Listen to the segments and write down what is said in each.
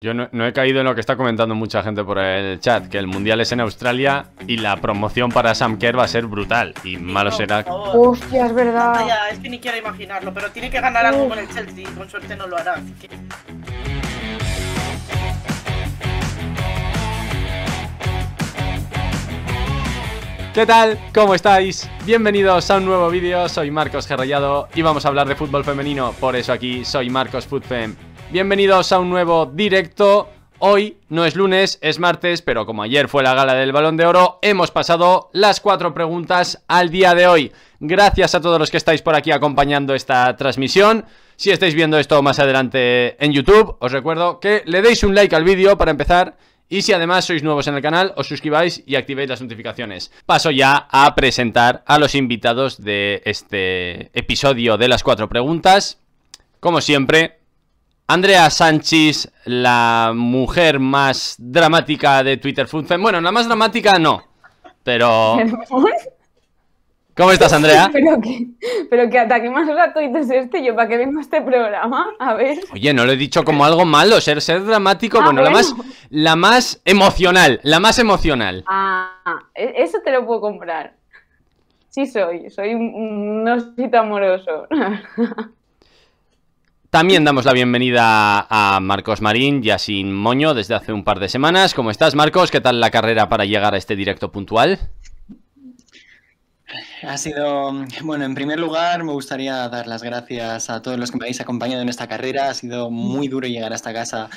Yo no, he caído en lo que está comentando mucha gente por el chat, que el mundial es en Australia y la promoción para Sam Kerr va a ser brutal. Y malo será. Hostia, es verdad. es que ni quiero imaginarlo, pero tiene que ganar algo con el Chelsea con suerte no lo hará. ¿Qué tal? ¿Cómo estáis? Bienvenidos a un nuevo vídeo, soy Marcos Gerrallado y vamos a hablar de fútbol femenino, por eso aquí soy Marcos Footfem. Bienvenidos a un nuevo directo. Hoy no es lunes, es martes, pero como ayer fue la gala del balón de oro, hemos pasado las cuatro preguntas al día de hoy. Gracias a todos los que estáis por aquí acompañando esta transmisión. Si estáis viendo esto más adelante en YouTube, os recuerdo que le deis un like al vídeo para empezar y si además sois nuevos en el canal, os suscribáis y activéis las notificaciones. Paso ya a presentar a los invitados de este episodio de las cuatro preguntas. Como siempre, Andrea Sánchez, la mujer más dramática de Twitter Funfen. Bueno, la más dramática no, pero... ¿Cómo estás, Andrea? pero, que, que ataque más rato y es este, yo para que vengo este programa, a ver. Oye, no lo he dicho como algo malo, ser, ser dramático, ah, bueno, La, más, la más emocional, la más emocional. Ah, e, eso te lo puedo comprar. Sí soy, soy un, un osito amoroso. También damos la bienvenida a Marcos Marín, ya sin moño, desde hace un par de semanas. ¿Cómo estás, Marcos? ¿Qué tal la carrera para llegar a este directo puntual? Ha sido, bueno, en primer lugar me gustaría dar las gracias a todos los que me habéis acompañado en esta carrera. Ha sido muy duro llegar a esta casa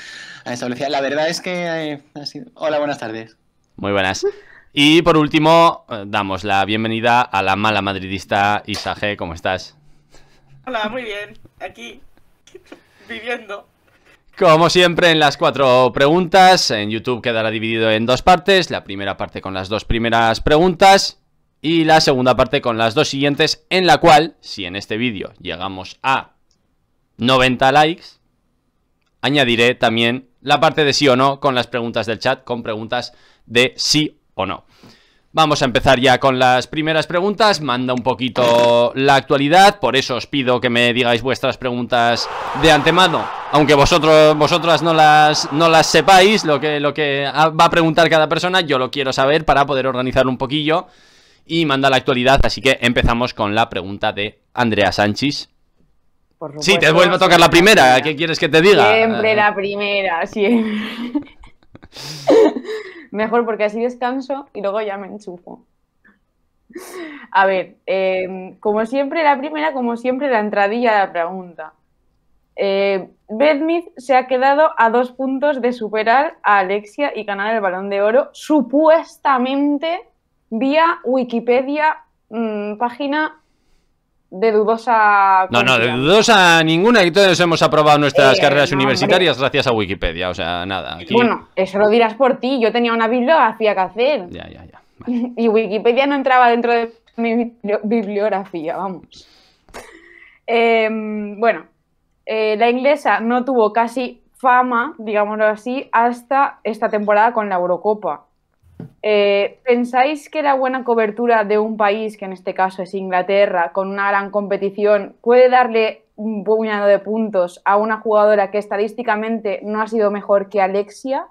a establecer... La verdad es que eh, ha sido... Hola, buenas tardes. Muy buenas. Y por último, eh, damos la bienvenida a la mala madridista Isaje. ¿Cómo estás? Hola, muy bien. Aquí Viviendo. Como siempre en las cuatro preguntas, en YouTube quedará dividido en dos partes, la primera parte con las dos primeras preguntas y la segunda parte con las dos siguientes, en la cual, si en este vídeo llegamos a 90 likes, añadiré también la parte de sí o no con las preguntas del chat, con preguntas de sí o no. Vamos a empezar ya con las primeras preguntas, manda un poquito la actualidad, por eso os pido que me digáis vuestras preguntas de antemano, aunque vosotros, vosotras no las, no las sepáis, lo que, lo que va a preguntar cada persona, yo lo quiero saber para poder organizar un poquillo y manda la actualidad, así que empezamos con la pregunta de Andrea Sánchez. Sí, te vuelvo a tocar la primera, ¿qué quieres que te diga? Siempre la primera, siempre. Mejor porque así descanso y luego ya me enchufo. A ver, em, como siempre, la primera, como siempre, la entradilla de la pregunta. Eh, se ha quedado a dos puntos de superar a Alexia y ganar el balón de oro, supuestamente vía Wikipedia, mm, página de dudosa. No, no, de dudosa ninguna y todos hemos aprobado nuestras eh, carreras universitarias gracias a Wikipedia, o sea, nada. Bueno, eso lo dirás por ti, yo tenía una bibliografía que hacer. Ya, ya, ya. Y Wikipedia no entraba dentro de mi bibliografía, vamos. Em, bueno, eh, la inglesa no tuvo casi fama, digámoslo así, hasta esta temporada con la Eurocopa. Eh, ¿Pensáis que la buena cobertura de un país, que en este caso es Inglaterra, con una gran competición, puede darle un puñado de puntos a una jugadora que estadísticamente no ha sido mejor que Alexia?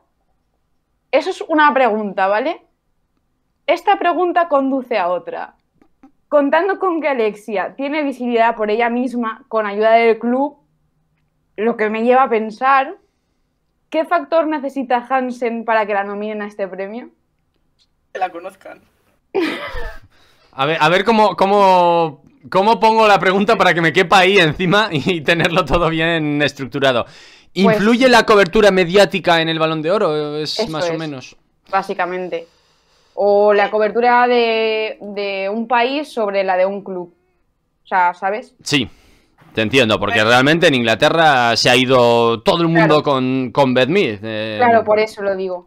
Eso es una pregunta, ¿vale? Esta pregunta conduce a otra. Contando con que Alexia tiene visibilidad por ella misma, con ayuda del club, lo que me lleva a pensar, ¿qué factor necesita Hansen para que la nominen a este premio? que la conozcan. A ver, a ver cómo, cómo, pongo la pregunta para que me quepa ahí encima y tenerlo todo bien estructurado. Pues ¿Influye la cobertura mediática en el balón de oro? Es más o menos. Básicamente. O la cobertura de, un país sobre la de un club. O sea, ¿sabes? Sí. Te entiendo, porque realmente en Inglaterra se ha ido todo el mundo con, con eh. claro, por eso lo digo.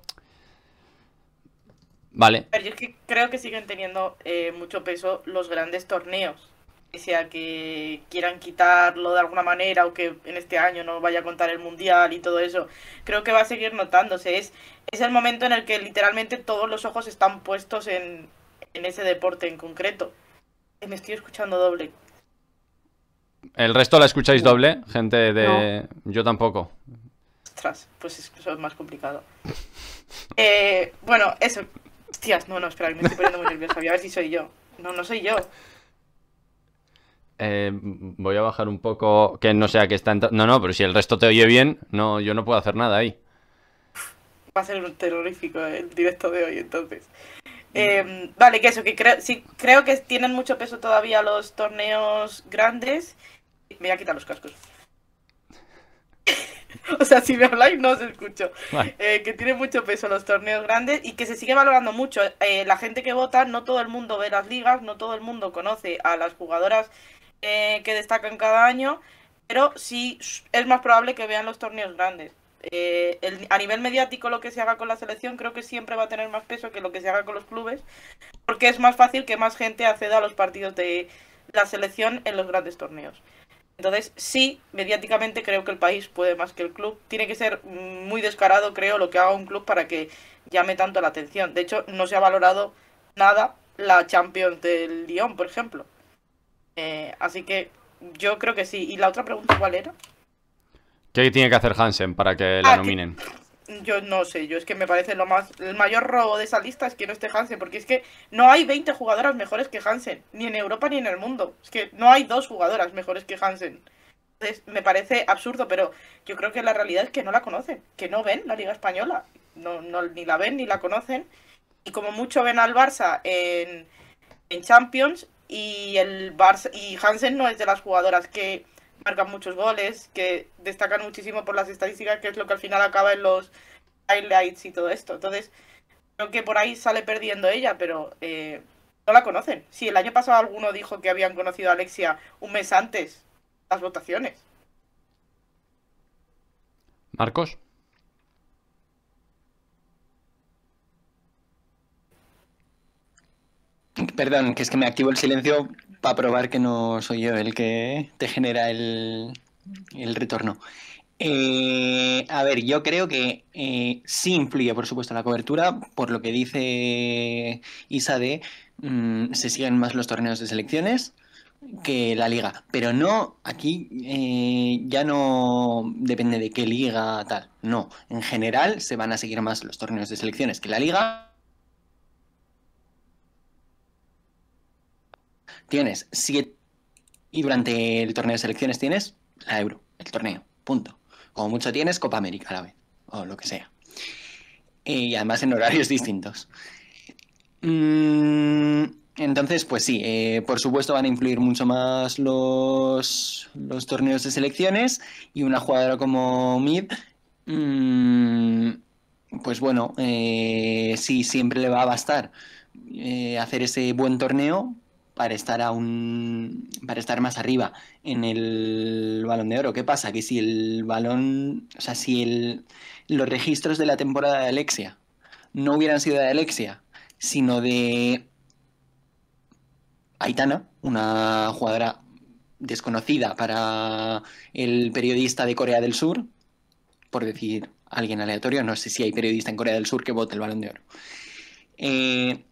Vale. Pero yo es que creo que siguen teniendo eh, mucho peso los grandes torneos. O sea, que quieran quitarlo de alguna manera o que en este año no vaya a contar el mundial y todo eso. Creo que va a seguir notándose. Es, es el momento en el que literalmente todos los ojos están puestos en, ese deporte en concreto. Eh, me estoy escuchando doble. ¿El resto la escucháis uh. doble? Gente de... Yo tampoco. Ostras, pues eso es más complicado. Eh, bueno, eso, Hostias, no, no, espera, me estoy poniendo muy nerviosa. a ver si soy yo. No, no soy yo. Eh, voy a bajar un poco, que no sea que está... No, no, pero si el resto te oye bien, no, yo no puedo hacer nada ahí. Va a ser terrorífico eh, el directo de hoy, entonces. Em, vale, que eso, que creo, sí, creo que tienen mucho peso todavía los torneos grandes. Me voy a quitar los cascos. o sea, si me habláis no os escucho. Eh, que tiene mucho peso los torneos grandes y que se sigue valorando mucho. Eh, la gente que vota, no todo el mundo ve las ligas, no todo el mundo conoce a las jugadoras eh, que destacan cada año, pero sí es más probable que vean los torneos grandes. a nivel mediático lo que se haga con la selección creo que siempre va a tener más peso que lo que se haga con los clubes, porque es más fácil que más gente acceda a los partidos de la selección en los grandes torneos. Entonces, sí, mediáticamente creo que el país puede más que el club. Tiene que ser muy descarado, creo, lo que haga un club para que llame tanto la atención. De hecho, no se ha valorado nada la Champions del Lyon, por ejemplo. Eh, así que yo creo que sí. ¿Y la otra pregunta cuál era? ¿Qué tiene que hacer Hansen para que la ah, nominen? Yo no sé, yo es que me parece lo más. El mayor robo de esa lista es que no esté Hansen, porque es que no hay 20 jugadoras mejores que Hansen, ni en Europa ni en el mundo. Es que no hay dos jugadoras mejores que Hansen. Entonces, me parece absurdo, pero yo creo que la realidad es que no la conocen, que no ven la Liga Española. No, no, ni la ven ni la conocen. Y como mucho ven al Barça en, en Champions, y, el Barça, y Hansen no es de las jugadoras que marcan muchos goles, que destacan muchísimo por las estadísticas, que es lo que al final acaba en los highlights y todo esto. Entonces, creo que por ahí sale perdiendo ella, pero eh, no la conocen. Si el año pasado alguno dijo que habían conocido a Alexia un mes antes las votaciones. Marcos. Perdón, que es que me activo el silencio para probar que no soy yo el que te genera el, el retorno. Eh, a ver, yo creo que eh, sí influye, por supuesto, la cobertura, por lo que dice Isa de mm, se siguen más los torneos de selecciones que la liga, pero no aquí eh, ya no depende de qué liga tal, no, en general se van a seguir más los torneos de selecciones que la liga, tienes siete. Y durante el torneo de selecciones tienes la Euro, el torneo, punto. Como mucho tienes Copa América a la vez, o lo que sea. Y además en horarios distintos. Mm, entonces, pues sí, eh, por supuesto van a influir mucho más los, los torneos de selecciones y una jugadora como Mid, mm, pues bueno, eh, sí, siempre le va a bastar eh, hacer ese buen torneo para estar para estar más arriba en el balón de oro. ¿Qué pasa? Que si el balón, o sea, si el, los registros de la temporada de Alexia no hubieran sido de Alexia, sino de Aitana, una jugadora desconocida para el periodista de Corea del Sur, por decir alguien aleatorio, no sé si hay periodista en Corea del Sur que vote el balón de oro. Eh,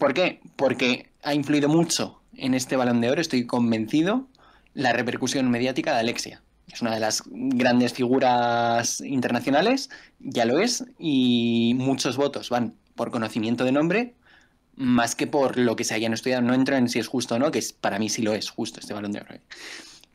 ¿Por qué? Porque ha influido mucho en este balón de oro, estoy convencido, la repercusión mediática de Alexia. Es una de las grandes figuras internacionales, ya lo es, y muchos votos van por conocimiento de nombre más que por lo que se hayan estudiado. No entro en si es justo o no, que es, para mí sí lo es justo este balón de oro. ¿eh?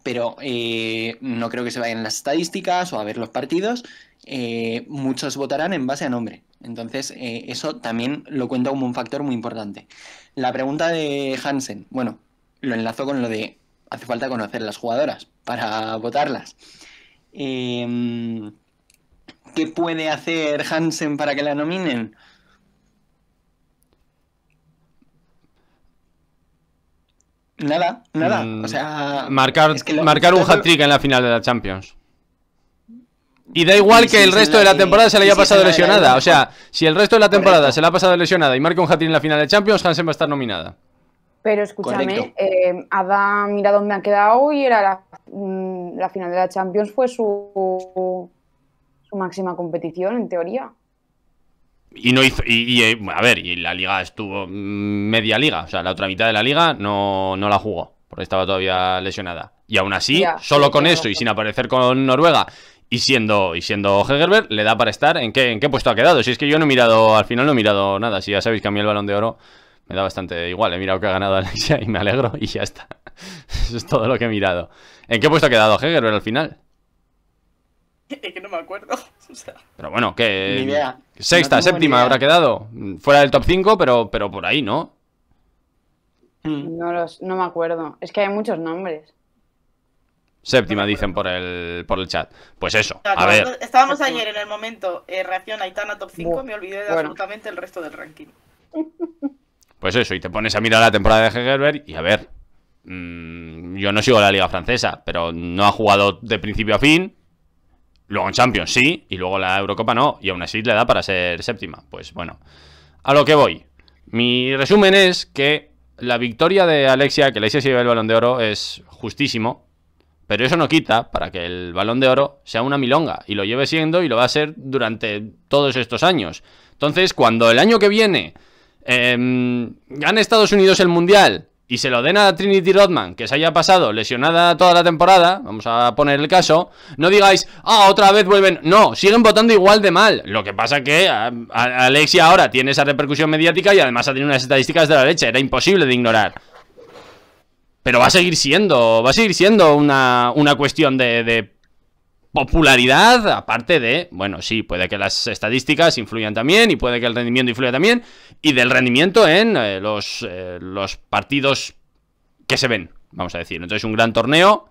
Pero eh, no creo que se vayan las estadísticas o a ver los partidos. Eh, muchos votarán en base a nombre. Entonces, eh, eso también lo cuenta como un factor muy importante. La pregunta de Hansen, bueno, lo enlazo con lo de hace falta conocer las jugadoras para votarlas. Em, ¿Qué puede hacer Hansen para que la nominen? Nada, nada. Mm, o sea. Marcar, marcar un hat-trick en la final de la Champions. Y da igual que el resto de la temporada se le haya pasado lesionada. O sea, si el resto de la temporada se le ha pasado lesionada y marca un hat en la final de Champions, Hansen va a estar nominada. Pero escúchame, eh, Adam, mira dónde ha quedado y era mm, la, final de la Champions fue su, su, máxima competición, en teoría. Y no hizo, eh, a ver, y la liga estuvo mm, media liga, o sea, la otra mitad de la liga no, la jugó, porque estaba todavía lesionada. Y aún así, solo con eso y sin aparecer con Noruega y siendo, y siendo Hegerberg, le da para estar. ¿En qué, ¿En qué puesto ha quedado? Si es que yo no he mirado, al final no he mirado nada. Si ya sabéis que a mí el balón de oro me da bastante igual. He mirado que ha ganado Alexia y me alegro y ya está. Eso es todo lo que he mirado. ¿En qué puesto ha quedado Hegerberg al final? Es que no me acuerdo. pero bueno, que. Sexta, séptima habrá quedado. Fuera del top 5, pero, pero por ahí, ¿no? Hmm. No, no me acuerdo. Es que hay muchos nombres. Séptima, dicen por el, por el chat. Pues eso. a ver. Estábamos ayer en el momento eh, reacción Aitana top 5, me olvidé absolutamente el resto del ranking. Pues eso, y te pones a mirar la temporada de Hegelberg y a ver. Mm, yo no sigo la liga francesa, pero no ha jugado de principio a fin. Luego en Champions sí, y luego la Eurocopa no, y aún así le da para ser séptima. Pues bueno, a lo que voy. Mi resumen es que la victoria de Alexia, que Alexia se lleva el balón de oro, es justísimo pero eso no quita para que el balón de oro sea una milonga y lo lleve siendo y lo va a ser durante todos estos años. Entonces, cuando el año que viene eh, gane Estados Unidos el Mundial y se lo den a Trinity Rodman, que se haya pasado lesionada toda la temporada, vamos a poner el caso, no digáis, ah, otra vez vuelven, no, siguen votando igual de mal. Lo que pasa que Alexia ahora tiene esa repercusión mediática y además ha tenido unas estadísticas de la leche, era imposible de ignorar. Pero va a seguir siendo, va a seguir siendo una, cuestión de, popularidad, aparte de, bueno, sí, puede que las estadísticas influyan también y puede que el rendimiento influya también, y del rendimiento en eh, eh, los, partidos que se ven, vamos a decir. Entonces un gran torneo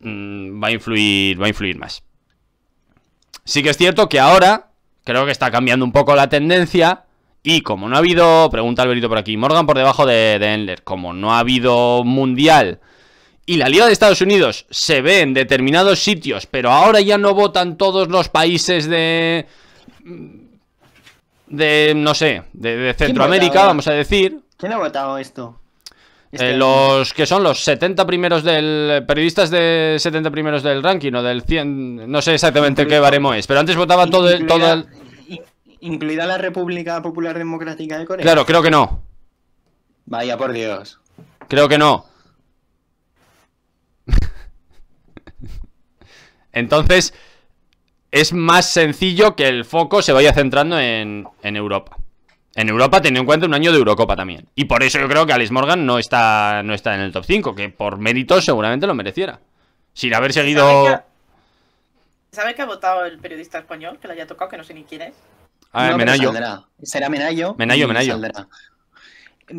mm, va, a influir, va a influir más. Sí que es cierto que ahora creo que está cambiando un poco la tendencia y como no ha habido, pregunta Alberito por aquí, Morgan por debajo de, de Endler, como no ha habido mundial y la Liga de Estados Unidos se ve en determinados sitios, pero ahora ya no votan todos los países de... Mm, de, no sé, de, de Centroamérica, vamos a decir. ¿Quién ha votado esto? Eh, este los que son los 70 primeros del... periodistas de 70 primeros del ranking o del 100... no sé exactamente qué baremo es, pero antes votaban todo, todo el... ¿Incluida la República Popular Democrática de Corea? Claro, creo que no. Vaya por Dios. Creo que no. Entonces, es más sencillo que el foco se vaya centrando en, Europa. En Europa, teniendo en cuenta un año de Eurocopa también. Y por eso yo creo que Alice Morgan no está, no está en el top 5, que por mérito seguramente lo mereciera. Sin haber seguido... ¿Sabes que ha, ha votado el periodista español que le haya tocado, que no sé ni quién es? Ah, Menayo. Será Menayo. Menayo, Menayo.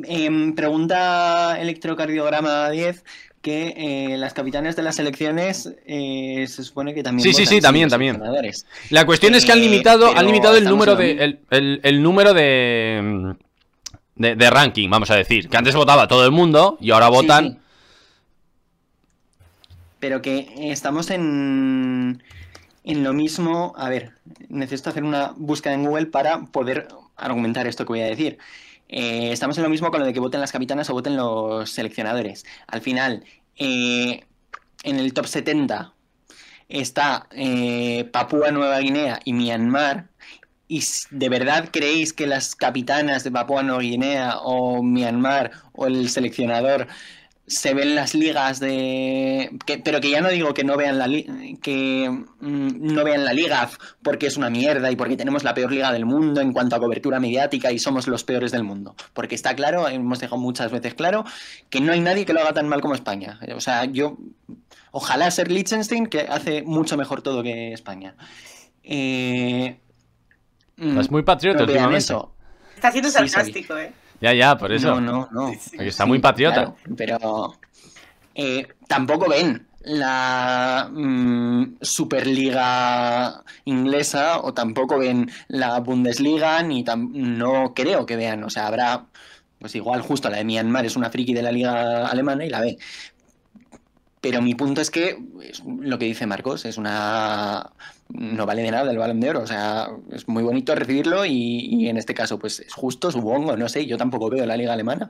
Em, pregunta electrocardiograma 10 que eh, las capitanes de las elecciones eh, se supone que también. Sí, sí, sí, también, también. La cuestión es que han eh, limitado, han limitado el número de. El, número de, de, ranking, vamos a decir. Que antes votaba todo el mundo y ahora votan. Pero que estamos en en lo mismo, a ver, necesito hacer una búsqueda en Google para poder argumentar esto que voy a decir. Eh, estamos en lo mismo con lo de que voten las capitanas o voten los seleccionadores. Al final, eh, en el top 70 está eh, Papúa Nueva Guinea y Myanmar. ¿Y de verdad creéis que las capitanas de Papúa Nueva Guinea o Myanmar o el seleccionador se ven las ligas de. pero que ya no digo que no vean la que mm, no vean la liga porque es una mierda y porque tenemos la peor liga del mundo en cuanto a cobertura mediática y somos los peores del mundo. Porque está claro, hemos dejado muchas veces claro, que no hay nadie que lo haga tan mal como España. O sea, yo. Ojalá ser Liechtenstein, que hace mucho mejor todo que España. Eh, es muy patriota, últimamente. Está siendo sarcástico, ¿eh? Ya, ya, por eso. No, no, no. está muy patriota. pero eh, tampoco ven la mm, Superliga inglesa o tampoco ven la Bundesliga ni no creo que vean, o sea, habrá pues igual justo la de Myanmar es una friki de la liga alemana y la ve. Pero mi punto es que lo que dice Marcos es una no vale de nada el balón de oro. O sea, es muy bonito recibirlo y, en este caso, pues es justo, supongo, no sé, yo tampoco veo la liga alemana.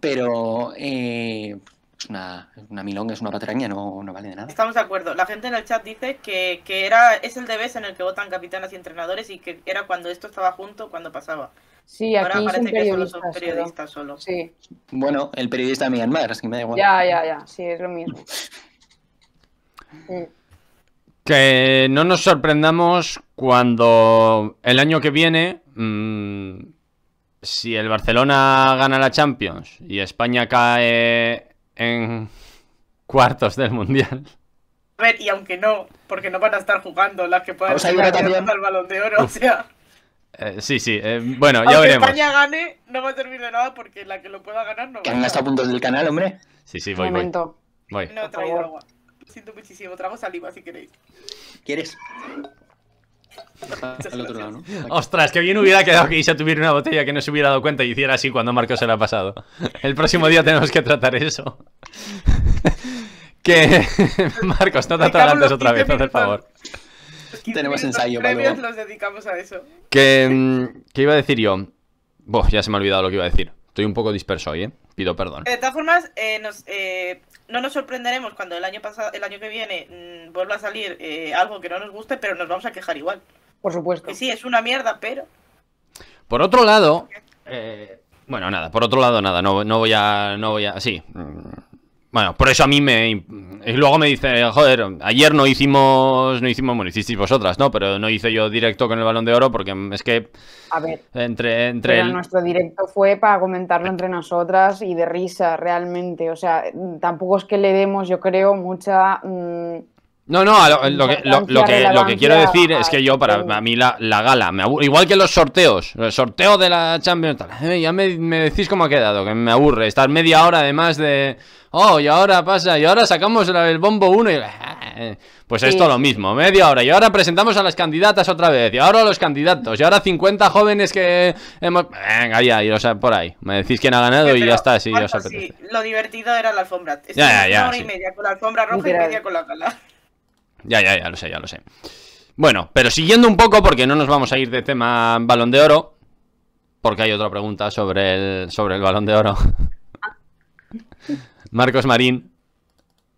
Pero eh, pues es una, milón milonga, es una patraña, no, no, vale de nada. Estamos de acuerdo. La gente en el chat dice que, era, es el debes en el que votan capitanas y entrenadores y que era cuando esto estaba junto, cuando pasaba. Sí, aquí Ahora parece que solo son periodistas solo. Sí. Bueno, el periodista de Myanmar, así que me da igual. Ya, ya, ya, sí, es lo mismo. Que no nos sorprendamos cuando el año que viene, mm, si el Barcelona gana la Champions y España cae en cuartos del Mundial. A ver, y aunque no, porque no van a estar jugando las que puedan estar jugando al balón de oro, o sea. Eh, sí, sí, eh, bueno, ya veremos. España gane, no va a servir de nada porque la que lo pueda ganar no va a ganar. Que han gastado puntos del canal, hombre. Sí, sí, voy, voy. Voy. No he traído agua. Siento muchísimo. trago saliva si queréis. ¿Quieres? Al otro lado, ¿no? Ostras, que bien hubiera quedado que a tuviera una botella que no se hubiera dado cuenta y hiciera así cuando Marcos se la ha pasado. El próximo día tenemos que tratar eso. que Marcos, no te atragantes otra vez, por favor. Tenemos ensayo, Premios nos dedicamos a eso. Que, mm, ¿Qué iba a decir yo? Boh, ya se me ha olvidado lo que iba a decir. Estoy un poco disperso hoy, ¿eh? Pido perdón. De todas formas, eh, eh no nos sorprenderemos cuando el año pasado, el año que viene mm, vuelva a salir eh, algo que no nos guste, pero nos vamos a quejar igual. Por supuesto. Que sí, es una mierda, pero. Por otro lado. Eh, bueno, nada, por otro lado, nada. No, no voy a. No voy a. Sí. Mm, bueno, por eso a mí me... Y luego me dice, joder, ayer no hicimos... No hicimos, bueno, hicisteis vosotras, ¿no? Pero no hice yo directo con el Balón de Oro porque es que... A ver. Entre... entre nuestro directo fue para comentarlo entre nosotras y de risa, realmente. O sea, tampoco es que le demos, yo creo, mucha... Mm, no, no, lo, que, quiero decir es que yo, para este a mí la, gala, me igual que los sorteos, el sorteo de la Champions, eh, ya me, decís cómo ha quedado, que me aburre estar media hora además de, oh, y ahora pasa, y ahora sacamos el bombo 1 y... Eh, pues esto lo mismo, media hora. Y ahora presentamos a las candidatas otra vez. Y ahora a los candidatos. Y ahora 50 jóvenes que hemos. Venga, ya, y por ahí. Me decís quién ha ganado y ya está, sí, Lo divertido era la alfombra. ya, ya, ya. Una hora y media con la alfombra roja y media con la cala Ya, ya, ya, lo sé, ya lo sé. Bueno, pero siguiendo un poco, porque no nos vamos a ir de tema balón de oro. Porque hay otra pregunta sobre el, sobre el balón de oro. Marcos Marín,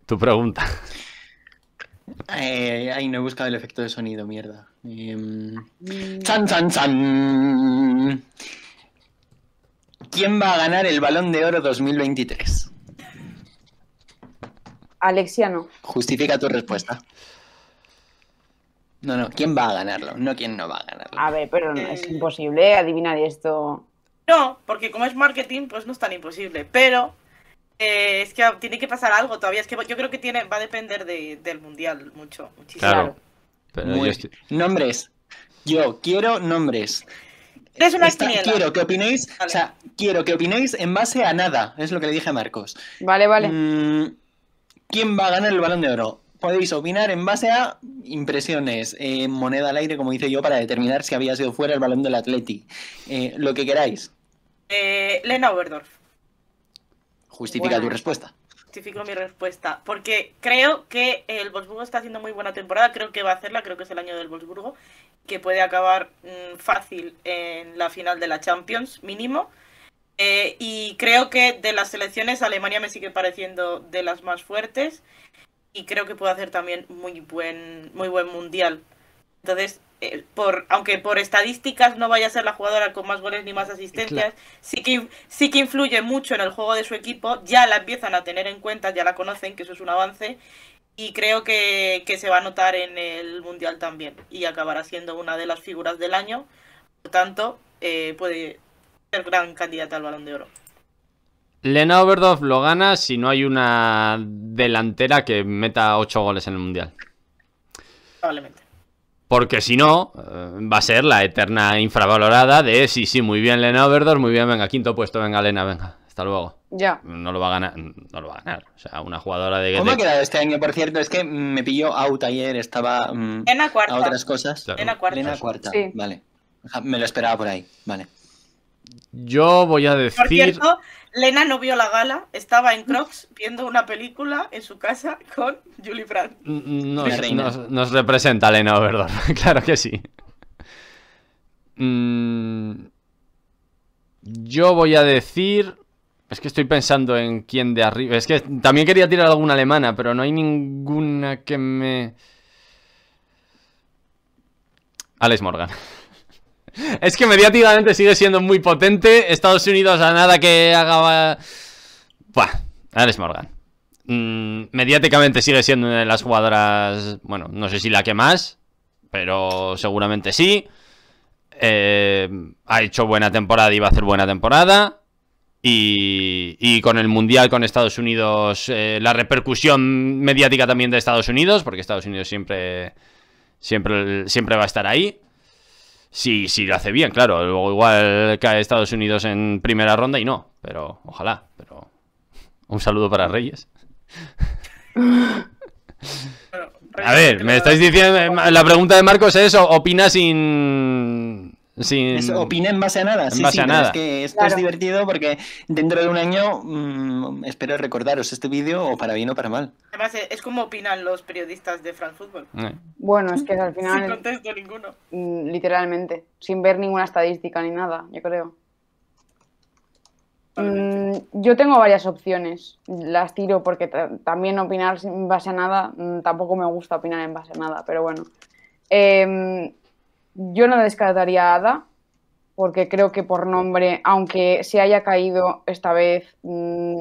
tu pregunta. Eh, ay, no he buscado el efecto de sonido, mierda. Em, chan, chan, chan. ¿Quién va a ganar el Balón de Oro 2023? Alexia, no. Justifica tu respuesta. No, no, ¿quién va a ganarlo? No, ¿quién no va a ganarlo? A ver, pero es eh. imposible adivinar esto. No, porque como es marketing, pues no es tan imposible. Pero eh, es que tiene que pasar algo todavía. Es que yo creo que tiene, va a depender del mundial mucho, muchísimo. Nombres. Yo quiero nombres. Es una quiero que opinéis, quiero que opinéis en base a nada. Es lo que le dije a Marcos. Vale, vale. Mm, ¿Quién va a ganar el balón de oro? Podéis opinar en base a impresiones, eh, moneda al aire, como hice yo, para determinar si había sido fuera el balón del Atleti. Eh, lo que queráis. Lena Oberdorf. Justifica tu respuesta. Justifico mi respuesta, porque creo que el Wolfsburgo está haciendo muy buena temporada, creo que va a hacerla, creo que es el año del Wolfsburgo, que puede acabar mm, fácil en la final de la Champions, mínimo. Eh, y creo que de las selecciones Alemania me sigue pareciendo de las más fuertes y creo que puede hacer también muy buen, muy buen mundial. Entonces eh, por, aunque por estadísticas no vaya a ser la jugadora con más goles ni más asistencias, sí, que, sí que influye mucho en el juego de su equipo, ya la empiezan a tener en cuenta, ya la conocen, que eso es un avance, y creo que, se va a notar en el Mundial también, y acabará siendo una de las figuras del año, por tanto, eh, puede ser gran candidata al balón de oro. Lena Overdorf lo gana si no hay una delantera que meta 8 goles en el Mundial. Probablemente. Porque si no, eh, va a ser la eterna infravalorada de sí, sí, muy bien Lena Overdor, muy bien, venga, quinto puesto, venga Lena, venga, hasta luego. Ya. No lo va a ganar. No lo va a ganar. O sea, una jugadora de. ¿Cómo ha quedado este año, por cierto? Es que me pilló out ayer, estaba. Mm, en la cuarta. A otras cosas. En la cuarta. cuarta. Vale. Me lo esperaba por ahí. Vale. Yo voy a decir. Por cierto, Lena no vio la gala, estaba en Crocs viendo una película en su casa con Julie Brandt. Nos, representa Lena ¿verdad? claro que sí. Mm, yo voy a decir. Es que estoy pensando en quién de arriba. Es que también quería tirar alguna alemana, pero no hay ninguna que me. Alex Morgan. Es que mediáticamente sigue siendo muy potente. Estados Unidos a nada que haga... Buah, Alex Morgan. Mm, mediáticamente sigue siendo una de las jugadoras... Bueno, no sé si la que más, pero seguramente sí. Eh, ha hecho buena temporada y va a hacer buena temporada. Y, con el Mundial, con Estados Unidos, eh, la repercusión mediática también de Estados Unidos, porque Estados Unidos siempre, siempre, siempre va a estar ahí. Sí, sí, lo hace bien, claro. Luego igual cae Estados Unidos en primera ronda y no. Pero ojalá. Pero un saludo para Reyes. A ver, me estáis diciendo. La pregunta de Marcos es: ¿opina sin. Opina en base a nada. nada. Es que es divertido porque dentro de un año mm, espero recordaros este vídeo o para bien o para mal. Además, e, es como opinan los periodistas de France Football. Eh. Bueno, es que al final. sin contexto ninguno. Mm, literalmente, sin ver ninguna estadística ni nada, yo creo. Mm, yo tengo varias opciones. Las tiro porque también opinar en base a nada, tampoco me gusta opinar en base a nada, pero bueno. Eh, yo no descartaría a Ada, porque creo que por nombre, aunque se haya caído esta vez, mm,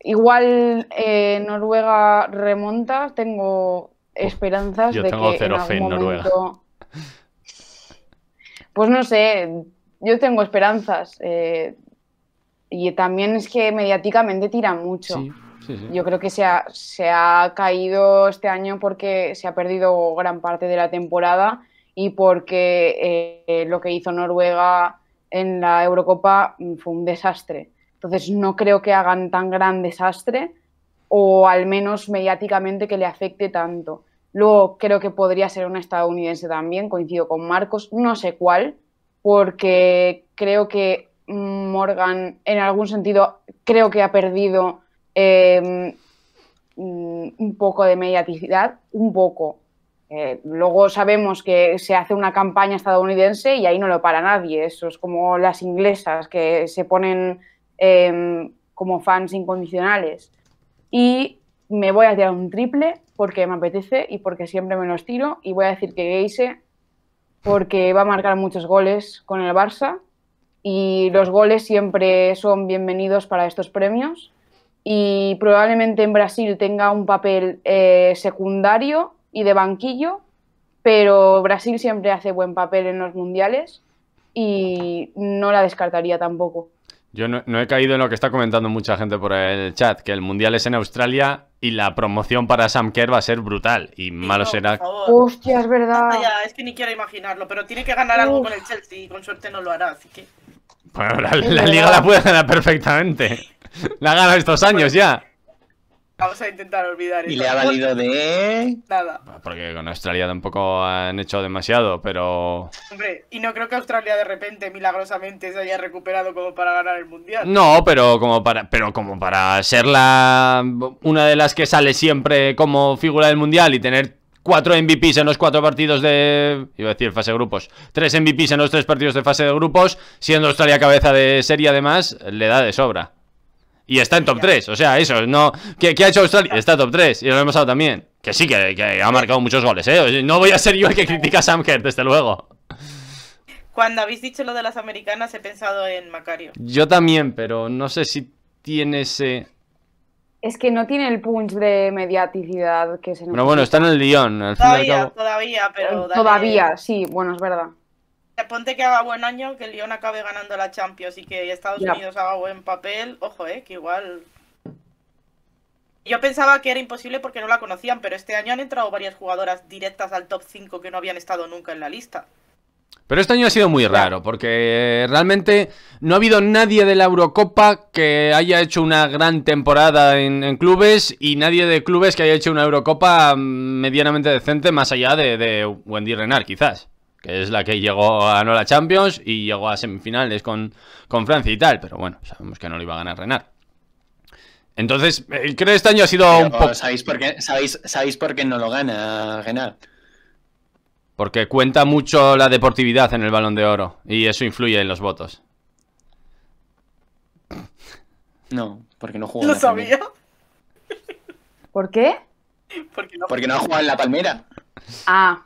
igual eh, Noruega remonta. Tengo esperanzas Yo tengo cero fe en Noruega. Pues no sé, yo tengo esperanzas. Eh, y también es que mediáticamente tira mucho. Yo creo que se ha, se ha caído este año porque se ha perdido gran parte de la temporada y porque eh, lo que hizo Noruega en la Eurocopa mm, fue un desastre. Entonces no creo que hagan tan gran desastre o al menos mediáticamente que le afecte tanto. Luego creo que podría ser una estadounidense también, coincido con Marcos, no sé cuál, porque creo que mm, Morgan en algún sentido creo que ha perdido Em, mm, un poco de mediaticidad, un poco. Eh, luego sabemos que se hace una campaña estadounidense y ahí no lo para nadie. Eso es como las inglesas que se ponen em, como fans incondicionales. Y me voy a tirar un triple porque me apetece y porque siempre me los tiro. Y voy a decir que Geise porque va a marcar muchos goles con el Barça y los goles siempre son bienvenidos para estos premios y probablemente en Brasil tenga un papel eh, secundario y de banquillo, pero Brasil siempre hace buen papel en los mundiales y no la descartaría tampoco. Yo no, he caído en lo que está comentando mucha gente por el chat, que el mundial es en Australia y la promoción para Sam Kerr va a ser brutal y malo será. Hostia, es verdad. es que ni quiero imaginarlo, pero tiene que ganar algo con el Chelsea y con suerte no lo hará, así que. Bueno, la, liga la puede ganar perfectamente. La ha ganado estos años ya. Vamos a intentar olvidar. ¿Y le ha valido de...? Nada. Porque con Australia tampoco han hecho demasiado, pero... Hombre, y no creo que Australia de repente, milagrosamente, se haya recuperado como para ganar el Mundial. No, pero como para, pero como para ser la... una de las que sale siempre como figura del Mundial y tener cuatro MVPs en los cuatro partidos de... Iba a decir fase de grupos. Tres MVPs en los tres partidos de fase de grupos, siendo Australia cabeza de serie además, le da de sobra. Y está en top 3, o sea, eso, no... ¿Qué, ha hecho Australia? Está top 3, y lo hemos dado también. Que sí, que, ha marcado muchos goles, ¿eh? No voy a ser yo el que critica a Sam desde luego. Cuando habéis dicho lo de las americanas he pensado en Macario. Yo también, pero no sé si tiene ese... Es que no tiene el punch de mediaticidad que se nos. Bueno, bueno, está en el Lyon. todavía, todavía, pero. Eh, todavía, sí, bueno, es verdad. Ponte que haga buen año, que el Lyon acabe ganando la Champions y que Estados Unidos haga buen papel. Ojo, eh, que igual. Yo pensaba que era imposible porque no la conocían, pero este año han entrado varias jugadoras directas al top 5 que no habían estado nunca en la lista. Pero este año ha sido muy raro, porque realmente no ha habido nadie de la Eurocopa que haya hecho una gran temporada en, clubes y nadie de clubes que haya hecho una Eurocopa medianamente decente más allá de, Wendy Renard, quizás, que es la que llegó a nola la Champions y llegó a semifinales con, con Francia y tal, pero bueno, sabemos que no lo iba a ganar Renard. Entonces, eh, creo que este año ha sido un poco... ¿sabéis sabéis, ¿Sabéis por qué no lo gana Renard? Porque cuenta mucho la deportividad en el balón de oro. Y eso influye en los votos. No, porque no jugó. ¿Lo en la sabía? ¿Por qué? Porque no, porque no ha jugado en la palmera. Ah.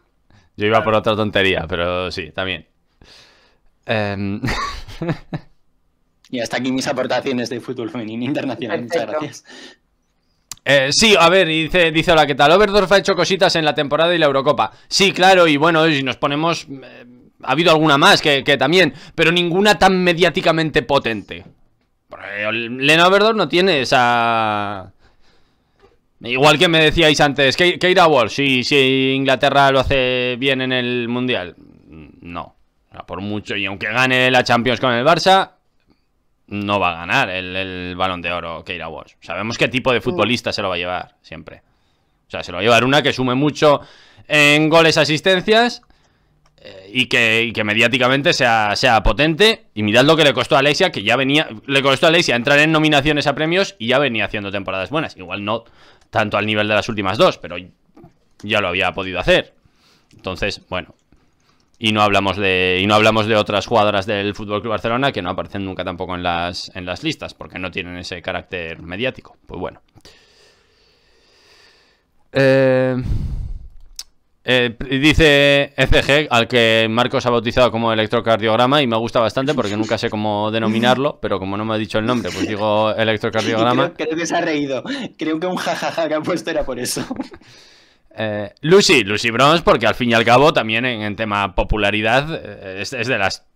Yo iba por otra tontería, pero sí, también. Em. y hasta aquí mis aportaciones de fútbol femenino internacional. Muchas gracias. Eh, sí, a ver, dice, dice la ¿qué tal? Overdorf ha hecho cositas en la temporada y la Eurocopa. Sí, claro, y bueno, si nos ponemos... Eh, ha habido alguna más que, que, también, pero ninguna tan mediáticamente potente. Lena Overdorf no tiene esa... Igual que me decíais antes, ¿que, que ir a si, Inglaterra lo hace bien en el Mundial. No, por mucho, y aunque gane la Champions con el Barça, no va a ganar el, balón de oro Keira Walsh. Sabemos qué tipo de mm. futbolista se lo va a llevar siempre. O sea, se lo va a llevar una que sume mucho en goles, asistencias eh, y, que, y, que, mediáticamente sea, sea potente. Y mirad lo que le costó a Alexia, que ya venía. Le costó a Alexia entrar en nominaciones a premios y ya venía haciendo temporadas buenas. Igual no tanto al nivel de las últimas dos, pero ya lo había podido hacer. Entonces, bueno, y no hablamos de y no hablamos de otras jugadoras del Fútbol Club Barcelona que no aparecen nunca tampoco en las en las listas porque no tienen ese carácter mediático. Pues bueno. Eh, eh, dice FG, al que Marcos ha bautizado como electrocardiograma, y me gusta bastante porque nunca sé cómo denominarlo, pero como no me ha dicho el nombre, pues digo electrocardiograma. Creo, que se ha reído. Creo que un jajaja que ha puesto era por eso. Eh, Lucy, Lucy Bronze, porque al fin y al cabo también en, tema popularidad eh, es, de las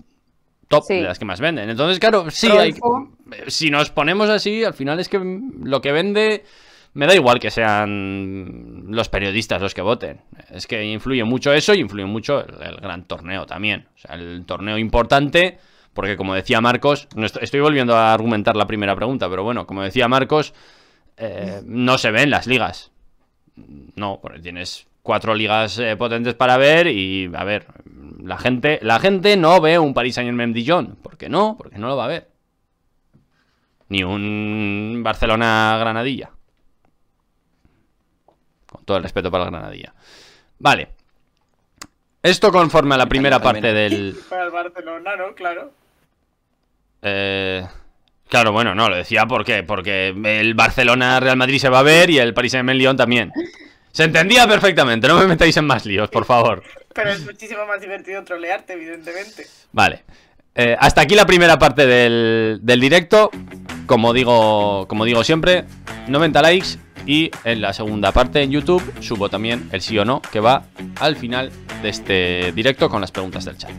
top, de las que más venden. Entonces, claro, sí, si nos ponemos así, al final es que lo que vende me da igual que sean los periodistas los que voten. Es que influye mucho eso y influye mucho el, gran torneo también. O sea, el torneo importante, porque como decía Marcos, estoy, volviendo a argumentar la primera pregunta, pero bueno, como decía Marcos, eh, no se ven las ligas. No, porque tienes cuatro ligas eh, potentes para ver y a ver, la gente, la gente no ve un Paris Saint-Germain Dijon, ¿por qué no? Porque no lo va a ver. Ni un Barcelona Granadilla. Con todo el respeto para la Granadilla. Vale. Esto conforme a la primera parte del Para el Barcelona, ¿no? Claro. Eh Claro, bueno, no, lo decía porque, porque el Barcelona-Real Madrid se va a ver y el Paris saint germain también. Se entendía perfectamente, no me metáis en más líos, por favor. Pero es muchísimo más divertido trolearte, evidentemente. Vale. Eh, hasta aquí la primera parte del, directo. Como digo, como digo siempre, 90 likes y en la segunda parte en YouTube subo también el sí o no que va al final de este directo con las preguntas del chat.